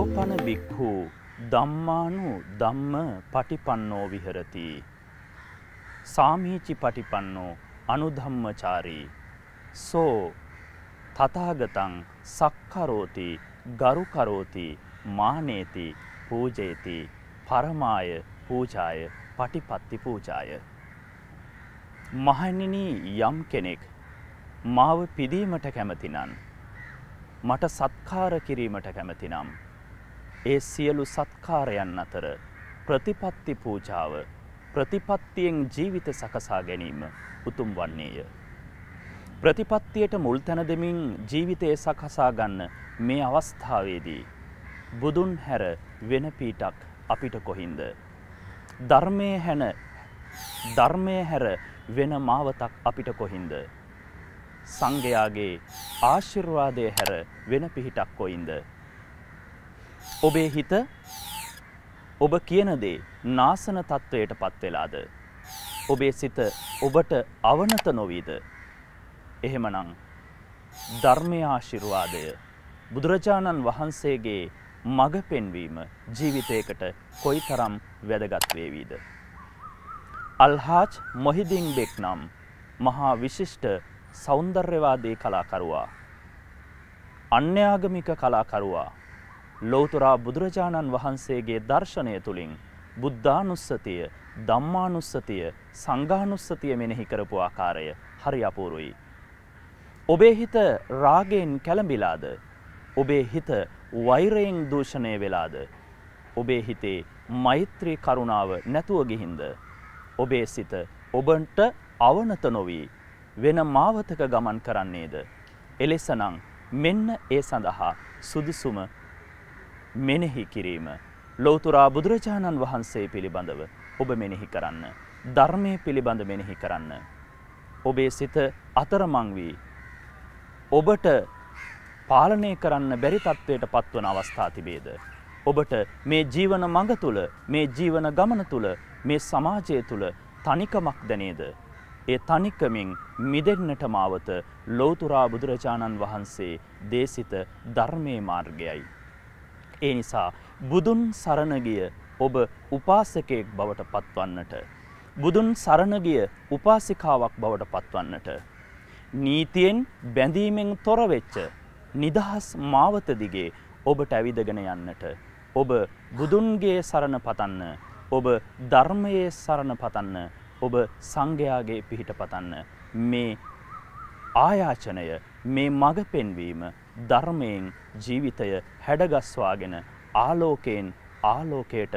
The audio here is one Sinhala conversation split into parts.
යෝපන බික්හු දම්මානු දම්ම පටිපන්නෝ විහරති. සාමීචි පටිපන්නෝ අනුධම්මචාරී. සෝ තතාගතං සක්කරෝති ගරුකරෝති මානේති පූජේති පරමාය පූජාය පටිපත්ති පූජාය. මහනිනී යම් කෙනෙක් මාව පිදීමට කැමතිනන්. මට සත්කාර කිරීමට කැමතිනම්. ඒ සියලු සත්කාරයන් අතර ප්‍රතිපත්ති පූජාව ප්‍රතිපත්තියෙන් ජීවිත සකසා ගැනීම උතුම් වන්නේය. ප්‍රතිපත්තියට මුල් තැන දෙමින් ජීවිතය සකසා ගන්න මේ අවස්ථාවේදී බුදුන් හැර වෙන පීටක් අපිට කොහින්ද. ධර්මය හැන ධර්මය හැර වෙන මාවතක් අපිට කොහින්ද. සංඝයාගේ ආශිර්වාදය හැර වෙන පිහිටක් කොයින්ද. ඔබේ හිත ඔබ කියන දේ නාසන තත්ත්වයට පත් වෙලාද? ඔබේ සිත ඔබට අවනත නොවීද? එහෙමනම් ධර්මයේ ආශිර්වාදය බුදුරජාණන් වහන්සේගේ මඟ පෙන්වීම ජීවිතයකට කොයිතරම් වැදගත් වේවිද? අල්හාජ් මොහිදින් බෙක් නම් මහා විශිෂ්ට සෞන්දර්යවාදී කලාකරුවා. අන්‍යාගමික කලාකරුවා ලෞතරා බුදුරජාණන් වහන්සේගේ දර්ශනය තුළින් බුද්ධානුස්සතිය ධම්මානුස්සතිය සංඝානුස්සතිය මෙනෙහි කරපු ආකාරය හරි අපූරුයි. ඔබේ හිත රාගයෙන් කැළඹිලාද ඔබේ හිත වෛරයෙන් දූෂණය වෙලාද ඔබේ හිතේ මෛත්‍රී කරුණාව නැතුව ගිහින්ද ඔබේ සිත ඔබන්ට අවනත නොවී වෙන මාවතක ගමන් කරන්නේද එලෙසනම් මෙන්න ඒ සඳහා සුදුසුම මෙනෙහි කිරීම ලොවතුරා බුදුරජාණන් වහන්සේ පිළිබඳව ඔබ මෙනෙහි කරන්න ධර්මය පිළිබඳ මෙනෙහි කරන්න ඔබේ සිත අතරමං වී ඔබට පාලනය කරන්න බැරි තත්ත්වයට පත්වන අවස්ථා තිබේද ඔබට මේ ජීවන මඟ තුළ මේ ජීවන ගමන තුළ මේ සමාජය තුළ තනිකමක් දැනේද ඒ තනිකමින් මිදෙන්නට මාවත ලෝතුරා බුදුරජාණන් වහන්සේ දේශිත ධර්මය මාර්ගයයි ඒ නිසා බුදුන් සරණගිය ඔබ උපාසකයෙක් බවට පත්වන්නට. බුදුන් සරණගිය උපාසිකාවක් බවට පත්වන්නට. නීතියෙන් බැඳීමෙන් තොරවෙච්ච නිදහස් මාවතදිගේ ඔබට ඇවිදගෙන යන්නට. ඔබ බුදුන්ගේ සරණ පතන්න ඔබ ධර්මයේ සරණ පතන්න ඔබ සංඝයාගේ පිහිට පතන්න මේ ආයාචනය මේ මඟ පෙන්වීම ධර්මයෙන් ජීවිතය හැඩගස්වාගෙන ආලෝකයෙන් ආලෝකයට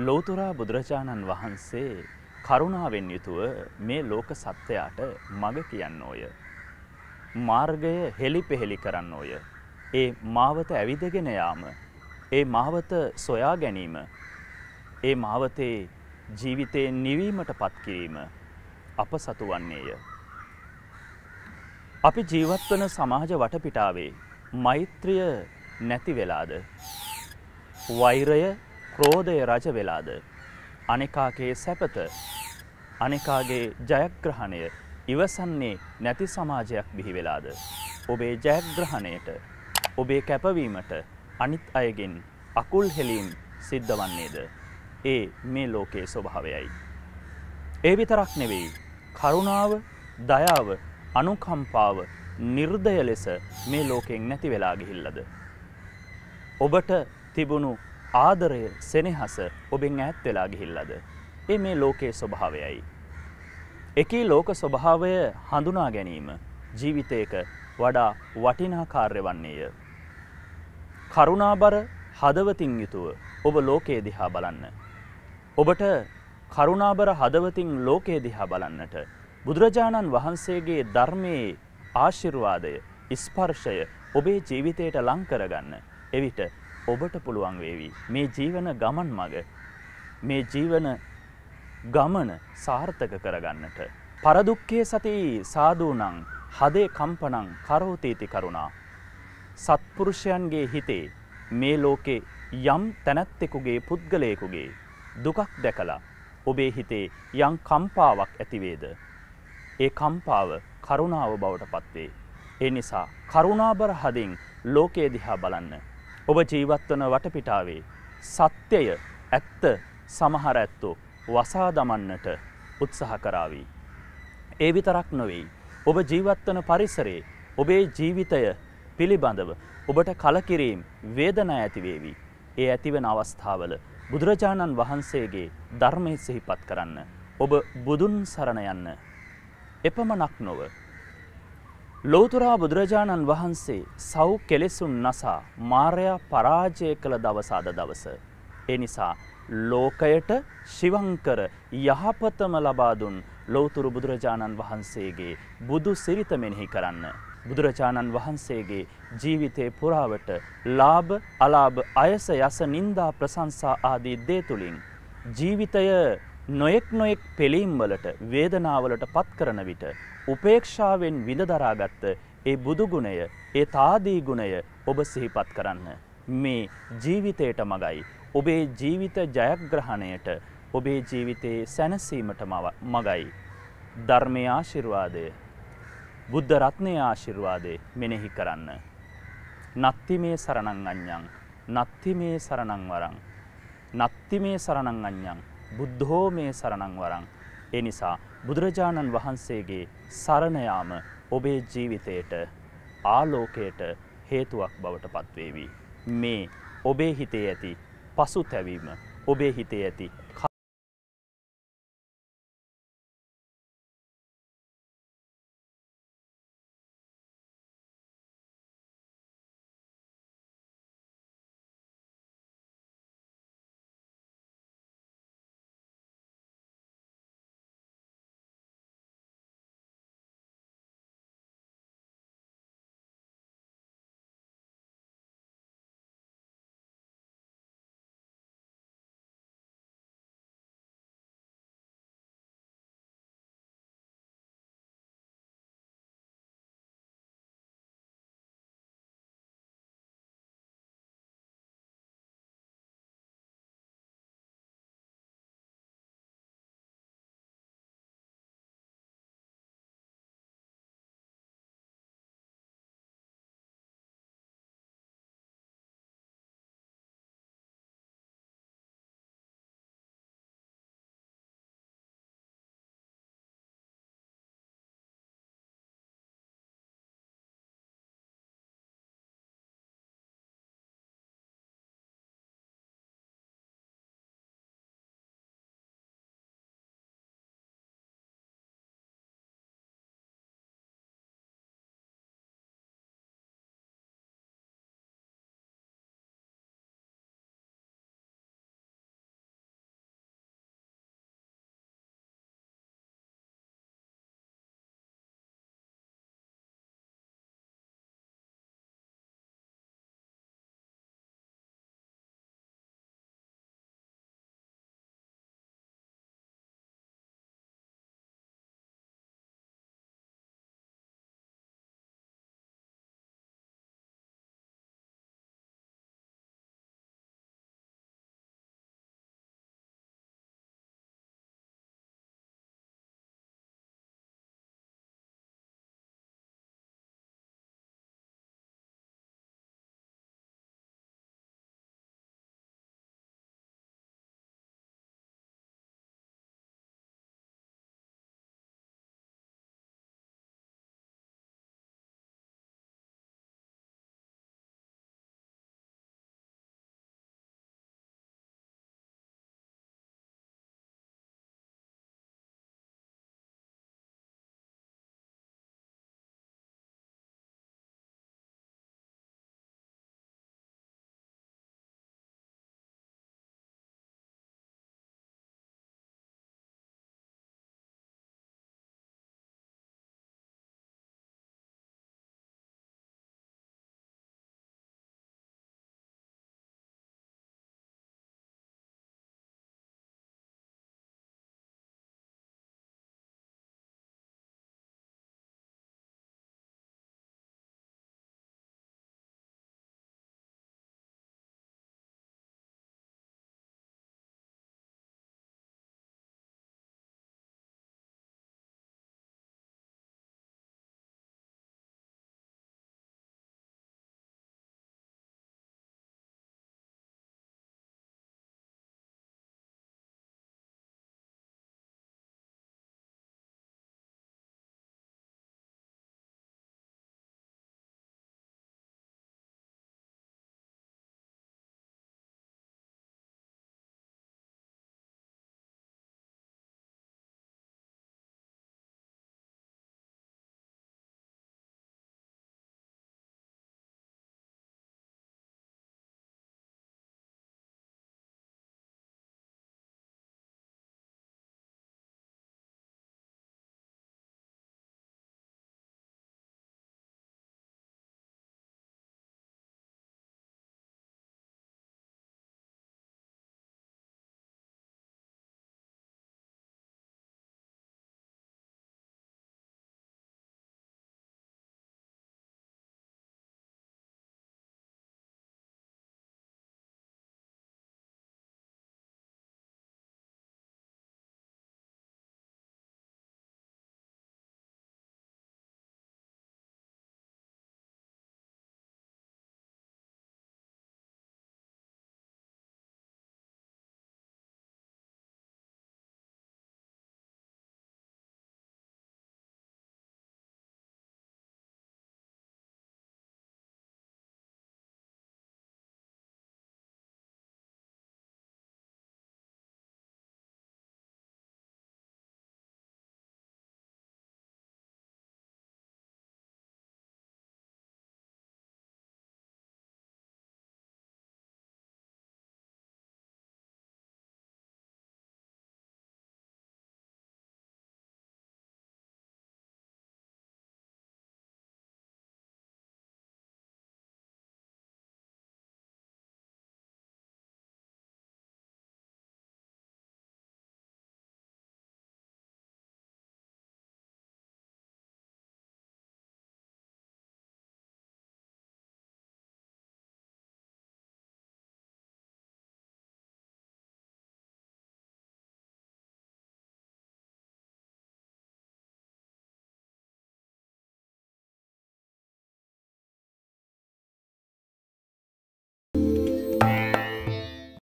ලෝතුරා බුදුරජාණන් වහන්සේ කරුණාවෙන් යුතුව මේ ලෝක සත්වයාට මඟ කියන්න ඕය. මාර්ගය හෙළි පෙහෙළි කරන්න ඕය. ඒ මාවත ඇවිදගෙන යාම, ඒ මාවත සොයා ගැනීම, ඒ මාවතේ ජීවිතේ නිවීමට පත් කිරීම අප සතු වන්නේය. අපි ජීවත් වන සමාජ වටපිටාවේ මෛත්‍රිය නැති වෙලාද? වෛරය ක්‍රෝධය රජ වෙලාද අනෙකාගේ සැපත අනෙකාගේ ජයග්‍රහණය ඉවසන්නේ නැති සමාජයක් බිහි වෙලාද ඔබේ ජයග්‍රහණයට ඔබේ කැපවීමට අනිත් අයගෙන් අකුල් හෙලීම් සිද්ධ වන්නේද ඒ මේ ලෝකයේ ස්වභාවයයි ඒ විතරක් නෙවෙයි කරුණාව දයාව අනුකම්පාව නිර්දය ලෙස මේ ලෝකෙන් නැති වෙලා ගිහිල්ලද. ඔබට තිබුණු ආදරය සෙනෙහස ඔබෙන් ඈත් වෙලා ගිහිල්ලද. ඒ මේ ලෝකයේ ස්වභාවයයි. එකී ලෝක ස්වභාවය හඳුනා ගැනීම ජීවිතයක වඩා වටිනා කාර්ය වන්නේය. කරුණාබර හදවතින් යුතුව ඔබ ලෝකයේ දිහා බලන්න. ඔබට කරුණාබර හදවතින් ලෝකයේ දිහා බලන්නට බුදුරජාණන් වහන්සේගේ ධර්මයේ ආශිර්වාදය ස්පර්ශය ඔබේ ජීවිතයට ලංකරගන්න එවිට ඔබට පුළුවන් වේවි මේ ජීවන ගමන් මඟ මේ ජීවන ගමන සාර්ථක කරගන්නට පරදුක්කේ සති සාදුනං හදේ කම්පනං කරෝතීති කරුණා සත්පුරුෂයන්ගේ හිතේ මේ ලෝකේ යම් තැනැත්තෙකුගේ පුද්ගලයෙකුගේ දුකක් දැකලා ඔබේ හිතේ යම් කම්පාවක් ඇතිවේද ඒ කම්පාව කරුණාව බවට පත්වේ ඒ නිසා කරුණාබර හදින් ලෝකයේ දිහා බලන්න ඔබ ජීවත්වන වටපිටාවේ සත්‍යය ඇත්ත සමහර ඇත්තෝ වසා දමන්නට උත්සහ කරාවී. ඒ විතරක් නොවෙයි. ඔබ ජීවත්වන පරිසරේ ඔබේ ජීවිතය පිළිබඳව ඔබට කලකිරීම් වේදනා ඇතිවේවි. ඒ ඇතිවන අවස්ථාවල බුදුරජාණන් වහන්සේගේ ධර්මය සිහිපත් කරන්න. ඔබ බුදුන් සරණ යන්න. එපමණක් නොව ලෝතුරා බුදුරජාණන් වහන්සේ සව් කෙලෙසුන් නසා මාරයා පරාජය කළ දවසාද දවස. එනිසා ලෝකයට ශිවංකර යහපතම ලබාදුන් ලෝතුරු බුදුරජාණන් වහන්සේගේ බුදු සිරිත මෙනෙහි කරන්න. බුදුරජාණන් වහන්සේගේ ජීවිතේ පුරාවට ලාභ අලාභ අයස යස නින්දා ප්‍රශංසා ආදී දේ තුළින් ජීවිතය නොයෙක් නොයෙක් පෙළීම්වලට වේදනාවලට පත් කරන විට උපේක්ෂාවෙන් විඳදරා ගත්ත ඒ බුදුගුණය ඒ තාදී ගුණය ඔබ සිහිපත් කරන්න. මේ ජීවිතයට මගයි. ඔබේ ජීවිත ජයග්‍රහණයට ඔබේ ජීවිතයේ සැනසීමට මගයි. ධර්මය ආශිර්වාදය. බුද්ධ රත්නය ආශිර්වාදය මෙනෙහි කරන්න. නත්ති මේ සරණං අඥ්ඥං. නත්ති මේ සරණං වරං. නත්ති මේ සරණං අඥ්ඥං. බුද්ධෝ මේ සරණං වරං. එනිසා බුදුරජාණන් වහන්සේගේ සරණයාම ඔබේ ජීවිතයට ආලෝකයට හේතුවක් බවට පත්වේවී. මේ ඔබේ හිතේ ඇති පසු තැවීම ඔබේ හිතේ ඇති